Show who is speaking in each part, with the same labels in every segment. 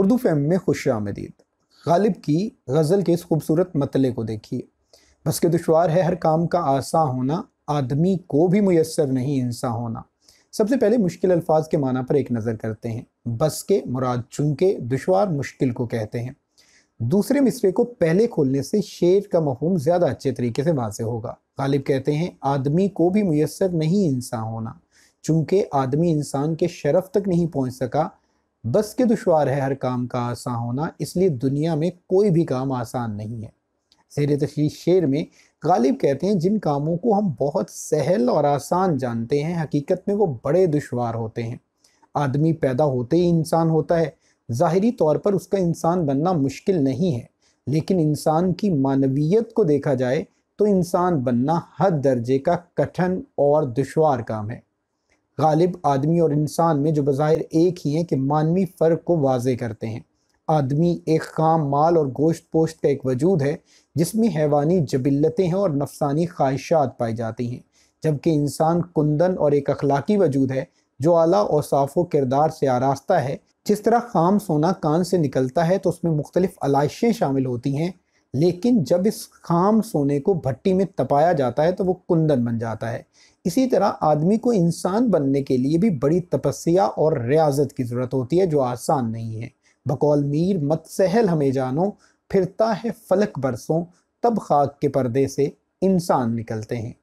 Speaker 1: Urdu fam में खुश आमदीद गालिब की गज़ल के इस खूबसूरत मतले को देखिए बस के दुशवार है हर काम का आसा होना आदमी को भी मैसर नहीं इंसान होना सबसे पहले मुश्किल अल्फाज के माना पर एक नज़र करते हैं बस के मुराद चूंके दुशवार मुश्किल को कहते हैं दूसरे मिसरे को पहले खोलने से शेर का मफहम ज़्यादा अच्छे तरीके से वाज होगा गालिब कहते हैं आदमी को भी मैसर नहीं इंसान होना चूंकि आदमी इंसान के शरफ तक नहीं पहुँच सका बस के दुशवार है हर काम का आसान होना इसलिए दुनिया में कोई भी काम आसान नहीं है जेर तशीष शेर में गालिब कहते हैं जिन कामों को हम बहुत सहल और आसान जानते हैं हकीकत में वो बड़े दुशवार होते हैं आदमी पैदा होते ही इंसान होता है ज़ाहरी तौर पर उसका इंसान बनना मुश्किल नहीं है लेकिन इंसान की मानवीयत को देखा जाए तो इंसान बनना हद दर्जे का कठिन और दुशवार काम है गालिब आदमी और इंसान में जो बाहिर एक ही हैं कि मानवी फ़र्क को वाजे करते हैं आदमी एक काम माल और गोश्त पोश्त का एक वजूद है जिसमें हैवानी जबिलतें हैं और नफसानी ख्वाहिशात पाई जाती हैं जबकि इंसान कुंदन और एक अखलाकी वजूद है जो आला और साफ़ो किरदार से आरास्ता है जिस तरह खाम सोना कान से निकलता है तो उसमें मुख्तलिफ़ आलाइशें शामिल होती हैं लेकिन जब इस खाम सोने को भट्टी में तपाया जाता है तो वो कुंदन बन जाता है इसी तरह आदमी को इंसान बनने के लिए भी बड़ी तपस्या और रियाजत की ज़रूरत होती है जो आसान नहीं है बकौल मीर मत सहल हमें जानो फिरता है फलक बरसों तब खाक के पर्दे से इंसान निकलते हैं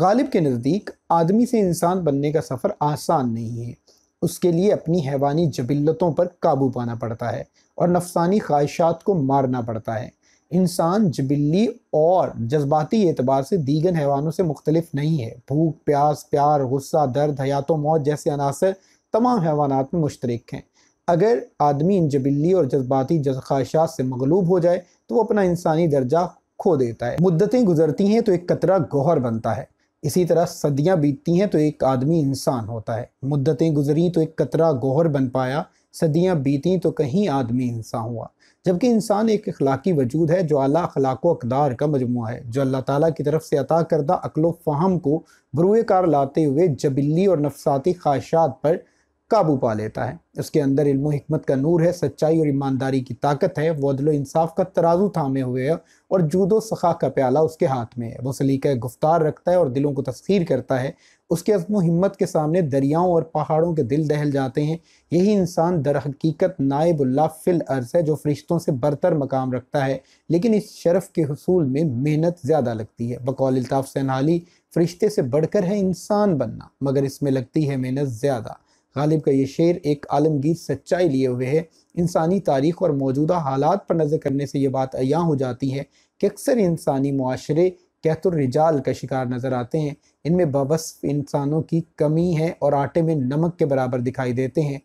Speaker 1: गालिब के नज़दीक आदमी से इंसान बनने का सफ़र आसान नहीं है उसके लिए अपनी हैवानी जबिल्लतों पर काबू पाना पड़ता है और नफसानी ख्वाहिशात को मारना पड़ता है इंसान जबिली और जज्बाती एतबार से दीगर हैवानों से मुख्तलिफ नहीं है भूख प्यास प्यार गुस्सा दर्द हयात मौत जैसे अनासर तमाम हैवानात में मुश्तरक हैं अगर आदमी इन जबिली और जज्बाती ख्वाहिशात से मगलूब हो जाए तो वह अपना इंसानी दर्जा खो देता है मुद्दतें गुजरती हैं तो एक कतरा गौहर बनता है इसी तरह सदियाँ बीतती हैं तो एक आदमी इंसान होता है मुद्दतें गुजरी तो एक कतरा गोहर बन पाया सदियाँ बीती तो कहीं आदमी इंसान हुआ जबकि इंसान एक अखलाकी वजूद है जो अला अखलाक अकदार का मजमू है जो अल्लाह ताला की तरफ से अता करदा अकलो फाहम को बुरुकार कार लाते हुए जबिल्ली और नफसाती ख्वाहिशात पर काबू पा लेता है उसके अंदर इल्म हिकमत का नूर है सच्चाई और ईमानदारी की ताकत है वदलो इंसाफ का तराजू थामे हुए है और जूदो सखा का प्याला उसके हाथ में है वो सलीका गुफ्तार रखता है और दिलों को तस्खीर करता है उसके अजमो हिम्मत के सामने दरियाओं और पहाड़ों के दिल दहल जाते हैं यही इंसान दर हकीकत नायबुल्ला फ़िल अर्ज़ है जो फरिश्तों से बरतर मकाम रखता है लेकिन इस शरफ़ के हसूल में मेहनत ज़्यादा लगती है बकौल अल्ताफ़ सनहाली फरिश्ते से बढ़कर है इंसान बनना मगर इसमें लगती है मेहनत ज़्यादा गालिब का ये शेर एक आलमगीर सच्चाई लिए हुए है इंसानी तारीख और मौजूदा हालात पर नज़र करने से ये बात अया हो जाती है कि अक्सर इंसानी माशरे कहतुरजाल का शिकार नज़र आते हैं इनमें बवस्फ़ इंसानों की कमी है और आटे में नमक के बराबर दिखाई देते हैं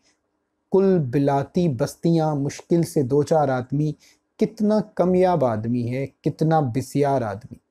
Speaker 1: कुल बिलाती बस्तियाँ मुश्किल से दो चार आदमी कितना कमयाब आदमी है कितना बिसियार आदमी